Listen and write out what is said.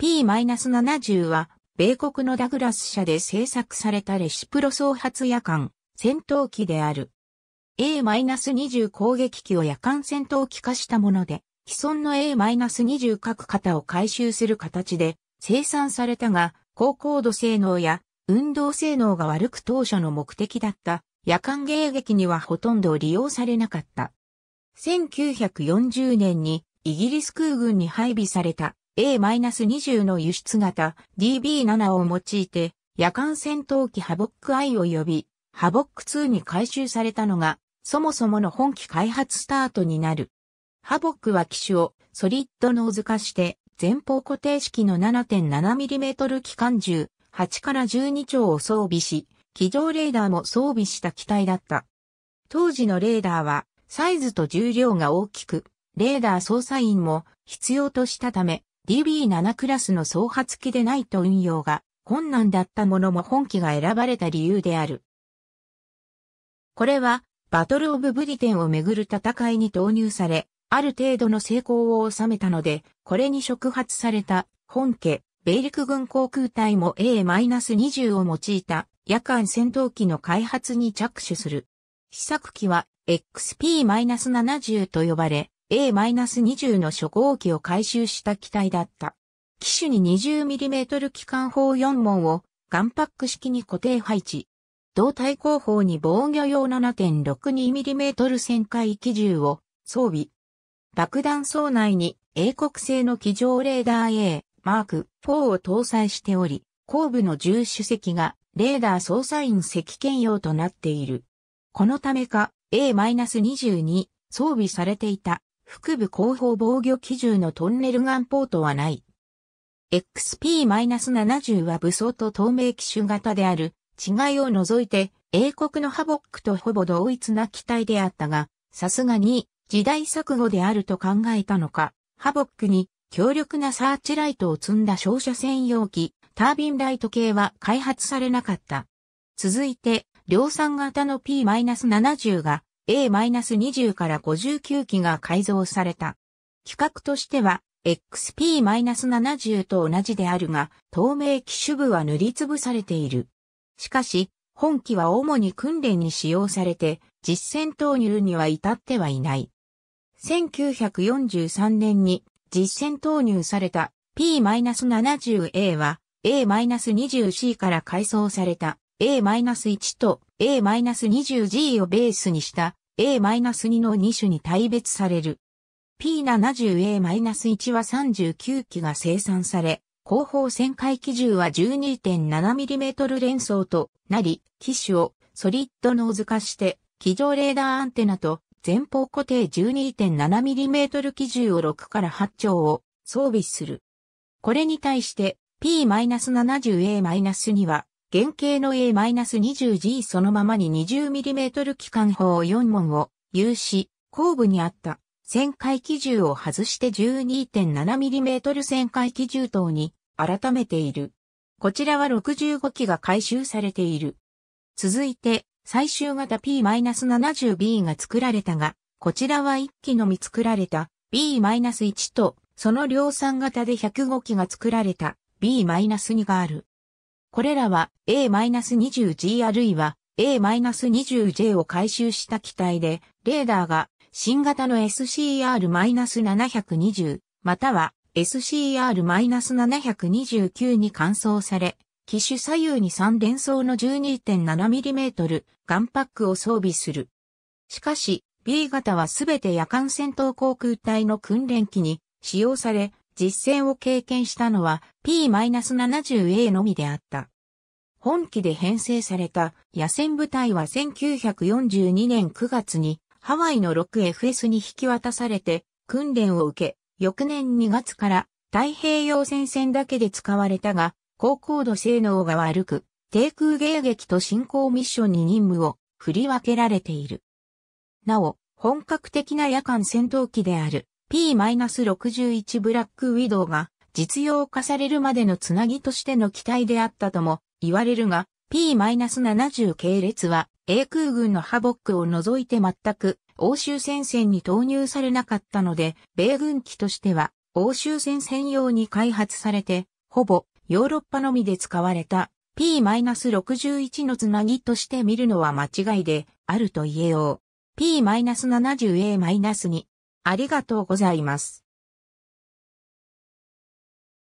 P-70 は、米国のダグラス社で製作されたレシプロ総発夜間戦闘機である。A-20 攻撃機を夜間戦闘機化したもので、既存の A-20 各型を回収する形で生産されたが、高高度性能や運動性能が悪く当初の目的だった夜間迎撃にはほとんど利用されなかった。1940年にイギリス空軍に配備された A-20 の輸出型 DB7 を用いて夜間戦闘機ハボック I を呼び、ハボック2に回収されたのが、そもそもの本機開発スタートになる。ハボックは機種をソリッドノーズ化して、前方固定式の 7.7mm 機関銃8から12丁を装備し、機上レーダーも装備した機体だった。当時のレーダーはサイズと重量が大きく、レーダー操作員も必要としたため、DB7 クラスの総発機でないと運用が困難だったものも本機が選ばれた理由である。これは、バトルオブブリテンをめぐる戦いに投入され、ある程度の成功を収めたので、これに触発された本家、米陸軍航空隊も A-20 を用いた夜間戦闘機の開発に着手する。試作機は XP-70 と呼ばれ、A-20 の初号機を回収した機体だった。機種に 20mm 機関砲4門をガンパック式に固定配置。胴体後方に防御用 7.62mm 旋回機銃を装備。爆弾層内に英国製の機上レーダー A マーク4を搭載しており、後部の重主席がレーダー操作員席兼用となっている。このためか A-22 装備されていた腹部後方防御機銃のトンネルガンポートはない。XP-70 は武装と透明機種型である、違いを除いて、英国のハボックとほぼ同一な機体であったが、さすがに、時代錯誤であると考えたのか、ハボックに強力なサーチライトを積んだ照射専用機、タービンライト系は開発されなかった。続いて、量産型の P-70 が A-20 から59機が改造された。規格としては XP-70 と同じであるが、透明機種部は塗りつぶされている。しかし、本機は主に訓練に使用されて、実戦投入には至ってはいない。1943年に実戦投入された P-70A は A-20C から改装された A-1 と A-20G をベースにした A-2 の2種に大別される。P70A-1 は39機が生産され、後方旋回機銃は 12.7mm 連装となり、機種をソリッドノーズ化して、機上レーダーアンテナと前方固定 12.7mm 機銃を6から8丁を装備する。これに対して P-70A-2 は原型の A-20G そのままに 20mm 機関砲4門を有し、後部にあった旋回機銃を外して 12.7mm 旋回機銃等に改めている。こちらは65機が回収されている。続いて、最終型 P-70B が作られたが、こちらは1機のみ作られた B-1 と、その量産型で105機が作られた B-2 がある。これらは A-20G あるいは A-20J を回収した機体で、レーダーが新型の SCR-720 または SCR-729 に換装され、機種左右に3連装の 12.7mm ガンパックを装備する。しかし、B 型はすべて夜間戦闘航空隊の訓練機に使用され、実戦を経験したのは P-70A のみであった。本機で編成された野戦部隊は1942年9月にハワイの 6FS に引き渡されて訓練を受け、翌年2月から太平洋戦線だけで使われたが、高高度性能が悪く、低空迎撃と進行ミッションに任務を振り分けられている。なお、本格的な夜間戦闘機である P-61 ブラックウィドウが実用化されるまでのつなぎとしての機体であったとも言われるが、P-70 系列は英空軍のハボックを除いて全く欧州戦線に投入されなかったので、米軍機としては欧州戦線用に開発されて、ほぼヨーロッパのみで使われた P-61 のつなぎとして見るのは間違いであると言えよう。P-70A-2 ありがとうございます。